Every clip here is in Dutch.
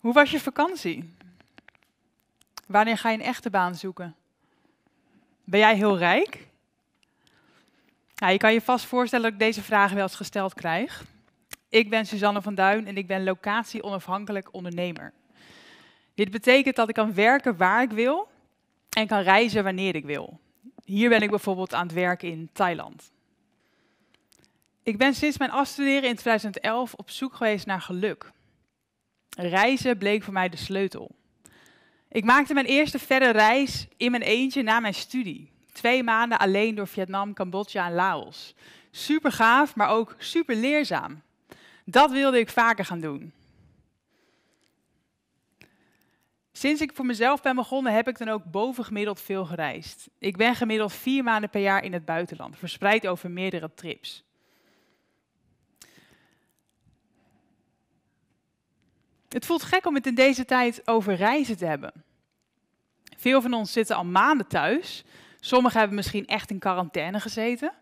Hoe was je vakantie? Wanneer ga je een echte baan zoeken? Ben jij heel rijk? Nou, je kan je vast voorstellen dat ik deze vragen wel eens gesteld krijg. Ik ben Suzanne van Duin en ik ben locatie-onafhankelijk ondernemer. Dit betekent dat ik kan werken waar ik wil en kan reizen wanneer ik wil. Hier ben ik bijvoorbeeld aan het werken in Thailand. Ik ben sinds mijn afstuderen in 2011 op zoek geweest naar geluk. Reizen bleek voor mij de sleutel. Ik maakte mijn eerste verre reis in mijn eentje na mijn studie. Twee maanden alleen door Vietnam, Cambodja en Laos. Super gaaf, maar ook super leerzaam. Dat wilde ik vaker gaan doen. Sinds ik voor mezelf ben begonnen, heb ik dan ook bovengemiddeld veel gereisd. Ik ben gemiddeld vier maanden per jaar in het buitenland, verspreid over meerdere trips. Het voelt gek om het in deze tijd over reizen te hebben. Veel van ons zitten al maanden thuis. Sommigen hebben misschien echt in quarantaine gezeten.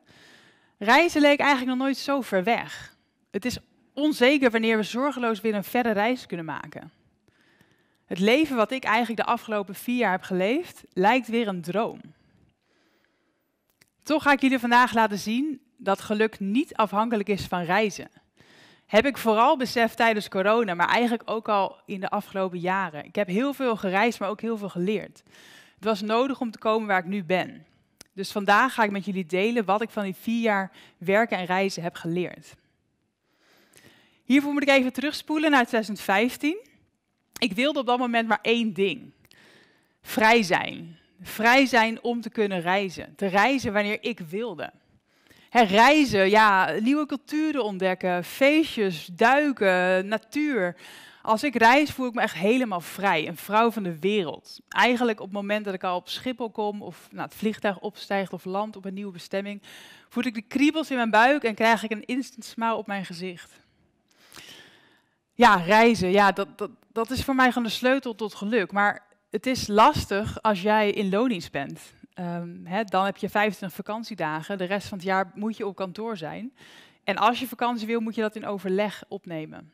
Reizen leek eigenlijk nog nooit zo ver weg. Het is onzeker wanneer we zorgeloos weer een verre reis kunnen maken. Het leven wat ik eigenlijk de afgelopen vier jaar heb geleefd, lijkt weer een droom. Toch ga ik jullie vandaag laten zien dat geluk niet afhankelijk is van reizen heb ik vooral beseft tijdens corona, maar eigenlijk ook al in de afgelopen jaren. Ik heb heel veel gereisd, maar ook heel veel geleerd. Het was nodig om te komen waar ik nu ben. Dus vandaag ga ik met jullie delen wat ik van die vier jaar werken en reizen heb geleerd. Hiervoor moet ik even terugspoelen naar 2015. Ik wilde op dat moment maar één ding: vrij zijn. Vrij zijn om te kunnen reizen. Te reizen wanneer ik wilde reizen, ja, nieuwe culturen ontdekken, feestjes, duiken, natuur. Als ik reis voel ik me echt helemaal vrij, een vrouw van de wereld. Eigenlijk op het moment dat ik al op Schiphol kom of nou, het vliegtuig opstijgt of land op een nieuwe bestemming, voel ik de kriebels in mijn buik en krijg ik een instant smile op mijn gezicht. Ja, reizen, ja, dat, dat, dat is voor mij gewoon de sleutel tot geluk. Maar het is lastig als jij in lonings bent. Ehm, dan heb je 25 vakantiedagen. De rest van het jaar moet je op kantoor zijn. En als je vakantie wil, moet je dat in overleg opnemen.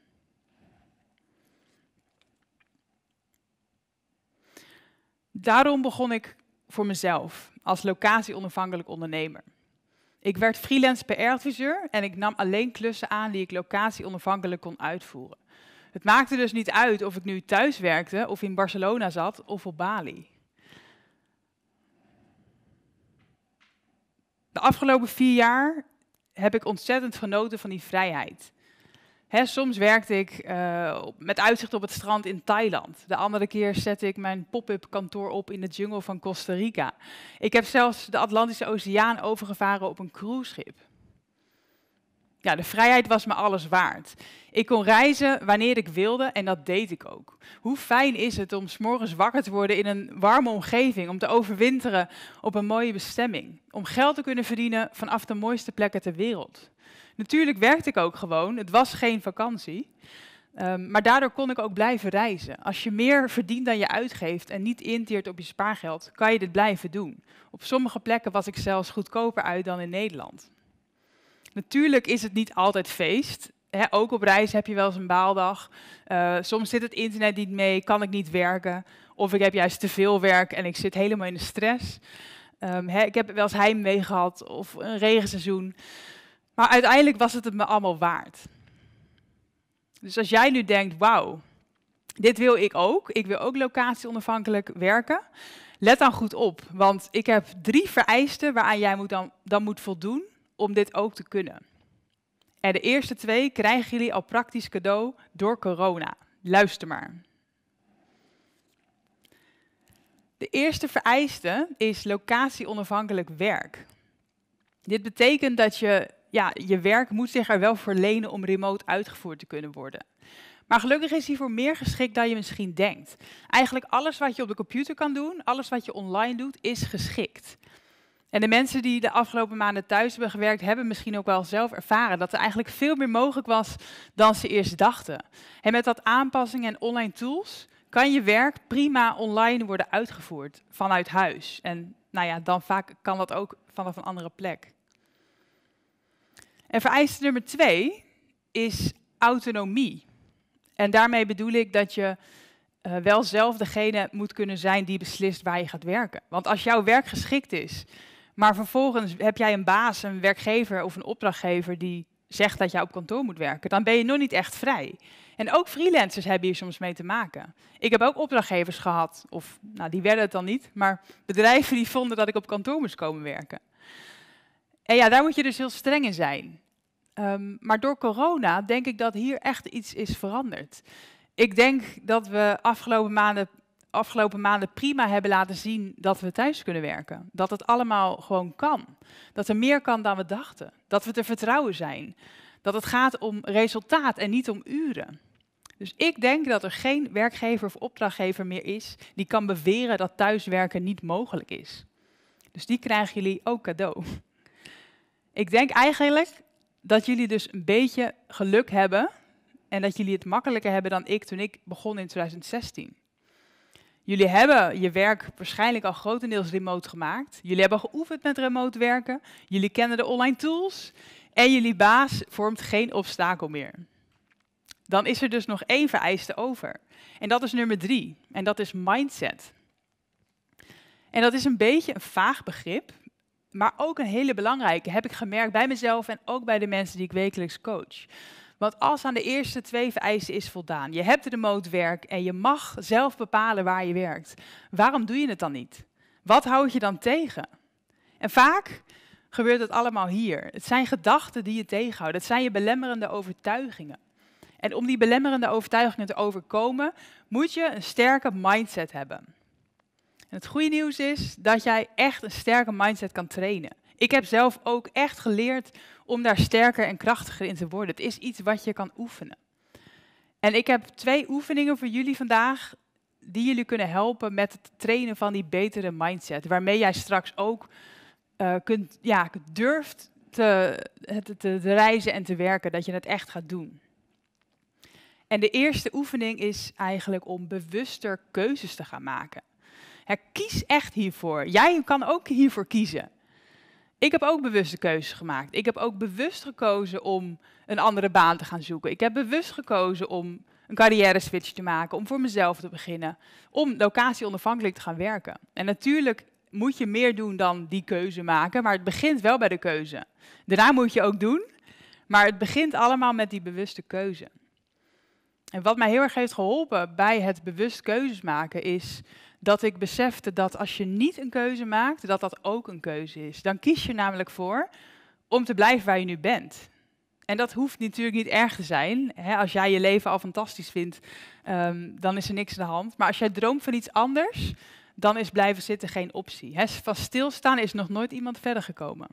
Daarom begon ik voor mezelf als locatie-onafhankelijk ondernemer. Ik werd freelance PR-adviseur en ik nam alleen klussen aan die ik locatie-onafhankelijk kon uitvoeren. Het maakte dus niet uit of ik nu thuis werkte, of in Barcelona zat of op Bali. De afgelopen vier jaar heb ik ontzettend genoten van die vrijheid. soms werkte ik eh, met uitzicht op het strand in Thailand. De andere keer zette ik mijn pop-up kantoor op in de jungle van Costa Rica. Ik heb zelfs de Atlantische Oceaan overgevaren op een cruiseschip ja, de vrijheid was me alles waard. Ik kon reizen wanneer ik wilde en dat deed ik ook. Hoe fijn is het om s'morgens wakker te worden in een warme omgeving, om te overwinteren op een mooie bestemming, om geld te kunnen verdienen vanaf de mooiste plekken ter wereld. Natuurlijk werkte ik ook gewoon, het was geen vakantie, ehm, maar daardoor kon ik ook blijven reizen. Als je meer verdient dan je uitgeeft en niet inteert op je spaargeld, kan je dit blijven doen. Op sommige plekken was ik zelfs goedkoper uit dan in Nederland. Natuurlijk is het niet altijd feest. ook op reis heb je wel eens een baaldag. Eh, soms zit het internet niet mee, kan ik niet werken. Of ik heb juist te veel werk en ik zit helemaal in de stress. Ehm, ik heb wel eens heimwee gehad of een regenseizoen. Maar uiteindelijk was het het me allemaal waard. Dus als jij nu denkt, wauw, dit wil ik ook. Ik wil ook locatieonafhankelijk werken. Let dan goed op, want ik heb drie vereisten waaraan jij moet dan, dan moet voldoen om dit ook te kunnen. En de eerste twee krijgen jullie al praktisch cadeau door corona. Luister maar. De eerste vereiste is locatieonafhankelijk werk. Dit betekent dat je, ja, je werk moet zich er wel voor lenen om remote uitgevoerd te kunnen worden. Maar gelukkig is hiervoor meer geschikt dan je misschien denkt. Eigenlijk alles wat je op de computer kan doen, alles wat je online doet, is geschikt. En de mensen die de afgelopen maanden thuis hebben gewerkt, hebben misschien ook wel zelf ervaren dat er eigenlijk veel meer mogelijk was dan ze eerst dachten. En met dat aanpassingen en online tools kan je werk prima online worden uitgevoerd vanuit huis. En nou ja, dan vaak kan dat ook vanaf een andere plek. En vereiste nummer twee is autonomie. En daarmee bedoel ik dat je eh, wel zelf degene moet kunnen zijn die beslist waar je gaat werken. Want als jouw werk geschikt is maar vervolgens heb jij een baas, een werkgever of een opdrachtgever die zegt dat jij op kantoor moet werken. Dan ben je nog niet echt vrij. En ook freelancers hebben hier soms mee te maken. Ik heb ook opdrachtgevers gehad, of nou, die werden het dan niet, maar bedrijven die vonden dat ik op kantoor moest komen werken. En ja, daar moet je dus heel streng in zijn. Ehm, maar door corona denk ik dat hier echt iets is veranderd. Ik denk dat we afgelopen maanden afgelopen maanden prima hebben laten zien dat we thuis kunnen werken. Dat het allemaal gewoon kan. Dat er meer kan dan we dachten. Dat we te vertrouwen zijn. Dat het gaat om resultaat en niet om uren. Dus ik denk dat er geen werkgever of opdrachtgever meer is die kan beweren dat thuiswerken niet mogelijk is. Dus die krijgen jullie ook cadeau. Ik denk eigenlijk dat jullie dus een beetje geluk hebben en dat jullie het makkelijker hebben dan ik toen ik begon in 2016. Jullie hebben je werk waarschijnlijk al grotendeels remote gemaakt. Jullie hebben geoefend met remote werken. Jullie kennen de online tools. En jullie baas vormt geen obstakel meer. Dan is er dus nog één vereiste over. En dat is nummer drie. En dat is mindset. En dat is een beetje een vaag begrip. Maar ook een hele belangrijke, heb ik gemerkt bij mezelf en ook bij de mensen die ik wekelijks coach. Want als aan de eerste twee vereisten is voldaan, je hebt de werk en je mag zelf bepalen waar je werkt, waarom doe je het dan niet? Wat houd je dan tegen? En vaak gebeurt dat allemaal hier. Het zijn gedachten die je tegenhouden, het zijn je belemmerende overtuigingen. En om die belemmerende overtuigingen te overkomen, moet je een sterke mindset hebben. En het goede nieuws is dat jij echt een sterke mindset kan trainen. Ik heb zelf ook echt geleerd om daar sterker en krachtiger in te worden. Het is iets wat je kan oefenen. En ik heb twee oefeningen voor jullie vandaag die jullie kunnen helpen met het trainen van die betere mindset. Waarmee jij straks ook eh, kunt, ja, durft te, te, reizen en te werken, dat je het echt gaat doen. En de eerste oefening is eigenlijk om bewuster keuzes te gaan maken. kies echt hiervoor. Jij kan ook hiervoor kiezen. Ik heb ook bewuste keuzes gemaakt. Ik heb ook bewust gekozen om een andere baan te gaan zoeken. Ik heb bewust gekozen om een carrière switch te maken, om voor mezelf te beginnen, om locatie onafhankelijk te gaan werken. En natuurlijk moet je meer doen dan die keuze maken, maar het begint wel bij de keuze. Daarna moet je ook doen, maar het begint allemaal met die bewuste keuze. En wat mij heel erg heeft geholpen bij het bewust keuzes maken is dat ik besefte dat als je niet een keuze maakt, dat dat ook een keuze is. Dan kies je namelijk voor om te blijven waar je nu bent. En dat hoeft natuurlijk niet erg te zijn. Hè? Als jij je leven al fantastisch vindt, ehm, dan is er niks aan de hand. Maar als jij droomt van iets anders, dan is blijven zitten geen optie. Hè? Van stilstaan is nog nooit iemand verder gekomen.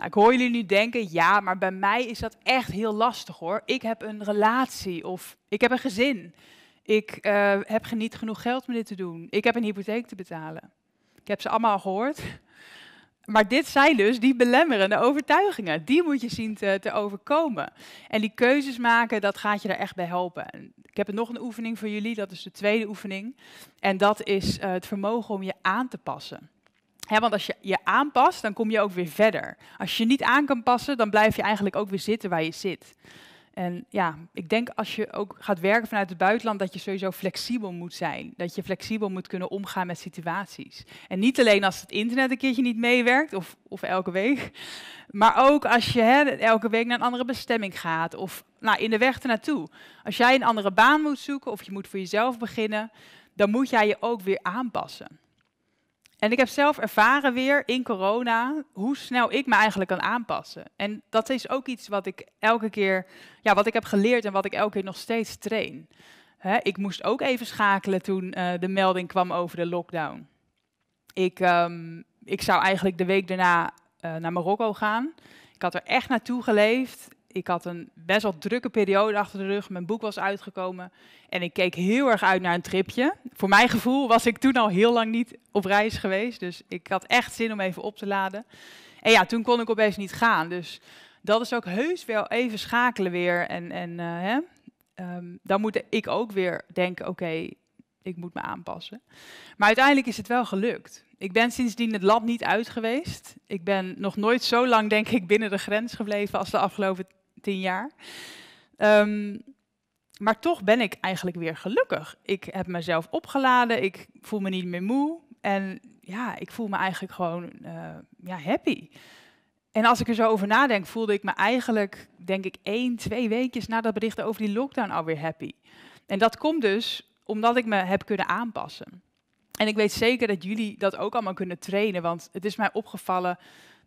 Nou, ik hoor jullie nu denken, ja, maar bij mij is dat echt heel lastig hoor. Ik heb een relatie of ik heb een gezin. Ik uh, heb niet genoeg geld om dit te doen. Ik heb een hypotheek te betalen. Ik heb ze allemaal gehoord. Maar dit zijn dus die belemmerende overtuigingen. Die moet je zien te, te, overkomen. En die keuzes maken, dat gaat je daar echt bij helpen. ik heb nog een oefening voor jullie, dat is de tweede oefening. En dat is eh, het vermogen om je aan te passen. Ja, want als je je aanpast, dan kom je ook weer verder. Als je niet aan kan passen, dan blijf je eigenlijk ook weer zitten waar je zit. En ja, ik denk als je ook gaat werken vanuit het buitenland, dat je sowieso flexibel moet zijn. Dat je flexibel moet kunnen omgaan met situaties. En niet alleen als het internet een keertje niet meewerkt, of, of elke week. Maar ook als je hè, elke week naar een andere bestemming gaat, of nou, in de weg ernaartoe. Als jij een andere baan moet zoeken, of je moet voor jezelf beginnen, dan moet jij je ook weer aanpassen. En ik heb zelf ervaren weer in corona hoe snel ik me eigenlijk kan aanpassen. En dat is ook iets wat ik elke keer, ja, wat ik heb geleerd en wat ik elke keer nog steeds train. ik moest ook even schakelen toen eh, de melding kwam over de lockdown. Ik, ehm, ik zou eigenlijk de week daarna eh, naar Marokko gaan. Ik had er echt naartoe geleefd ik had een best wel drukke periode achter de rug. Mijn boek was uitgekomen en ik keek heel erg uit naar een tripje. Voor mijn gevoel was ik toen al heel lang niet op reis geweest. Dus ik had echt zin om even op te laden. En ja, toen kon ik opeens niet gaan. Dus dat is ook heus wel even schakelen weer. En, en eh, hè, ehm, dan moet ik ook weer denken, oké, ik moet me aanpassen. Maar uiteindelijk is het wel gelukt. Ik ben sindsdien het land niet uit geweest. Ik ben nog nooit zo lang, denk ik, binnen de grens gebleven als de afgelopen tien jaar. Ehm, maar toch ben ik eigenlijk weer gelukkig. Ik heb mezelf opgeladen, ik voel me niet meer moe. En ja, ik voel me eigenlijk gewoon eh, ja, happy. En als ik er zo over nadenk, voelde ik me eigenlijk, denk ik, één, twee weken na dat bericht over die lockdown alweer happy. En dat komt dus omdat ik me heb kunnen aanpassen. En ik weet zeker dat jullie dat ook allemaal kunnen trainen, want het is mij opgevallen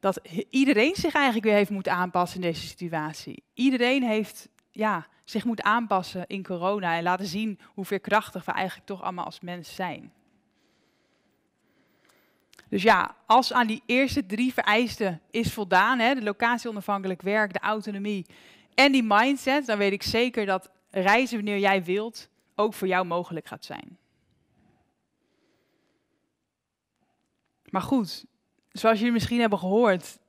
dat iedereen zich eigenlijk weer heeft moeten aanpassen in deze situatie. Iedereen heeft ja, zich moeten aanpassen in corona en laten zien hoe veerkrachtig we eigenlijk toch allemaal als mens zijn. Dus ja, als aan die eerste drie vereisten is voldaan, hè, de locatie onafhankelijk werk, de autonomie en die mindset, dan weet ik zeker dat reizen wanneer jij wilt ook voor jou mogelijk gaat zijn. Maar goed, zoals jullie misschien hebben gehoord,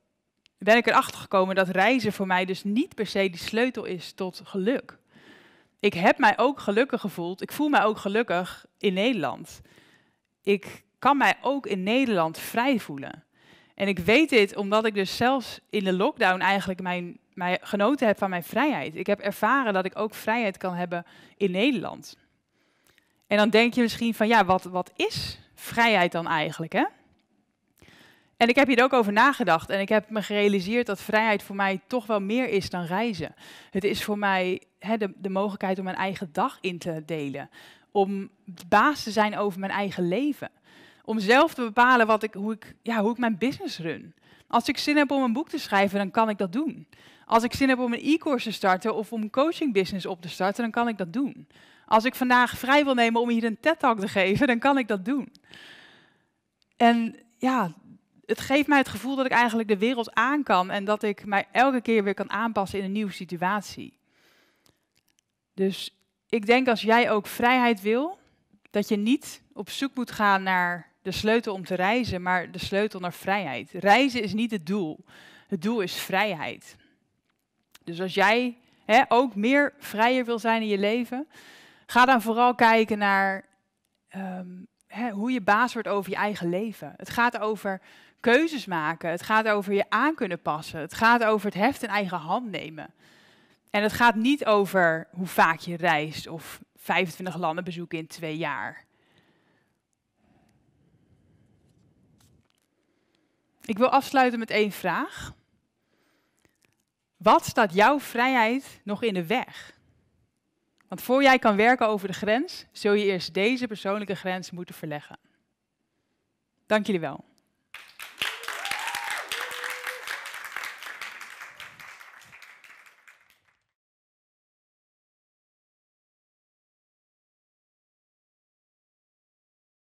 ben ik erachter gekomen dat reizen voor mij dus niet per se de sleutel is tot geluk. Ik heb mij ook gelukkig gevoeld. Ik voel mij ook gelukkig in Nederland. Ik kan mij ook in Nederland vrij voelen. En ik weet dit omdat ik dus zelfs in de lockdown eigenlijk mijn, mijn genoten heb van mijn vrijheid. Ik heb ervaren dat ik ook vrijheid kan hebben in Nederland. En dan denk je misschien van ja, wat, wat is vrijheid dan eigenlijk? Hè? En ik heb hier ook over nagedacht en ik heb me gerealiseerd dat vrijheid voor mij toch wel meer is dan reizen. Het is voor mij de, de mogelijkheid om mijn eigen dag in te delen, om baas te zijn over mijn eigen leven, om zelf te bepalen wat ik, hoe, ik, ja, hoe ik mijn business run. Als ik zin heb om een boek te schrijven, dan kan ik dat doen. Als ik zin heb om een e-course te starten of om een coaching business op te starten, dan kan ik dat doen. Als ik vandaag vrij wil nemen om hier een TED-talk te geven, dan kan ik dat doen. En ja, het geeft mij het gevoel dat ik eigenlijk de wereld aan kan en dat ik mij elke keer weer kan aanpassen in een nieuwe situatie. Dus ik denk als jij ook vrijheid wil, dat je niet op zoek moet gaan naar de sleutel om te reizen, maar de sleutel naar vrijheid. Reizen is niet het doel. Het doel is vrijheid. Dus als jij hè, ook meer vrijer wil zijn in je leven, ga dan vooral kijken naar ehm, hoe je baas wordt over je eigen leven. Het gaat over keuzes maken. Het gaat over je aan kunnen passen. Het gaat over het heft in eigen hand nemen. En het gaat niet over hoe vaak je reist of 25 landen bezoeken in twee jaar. Ik wil afsluiten met één vraag. Wat staat jouw vrijheid nog in de weg? Want voor jij kan werken over de grens, zul je eerst deze persoonlijke grens moeten verleggen. Dank jullie wel.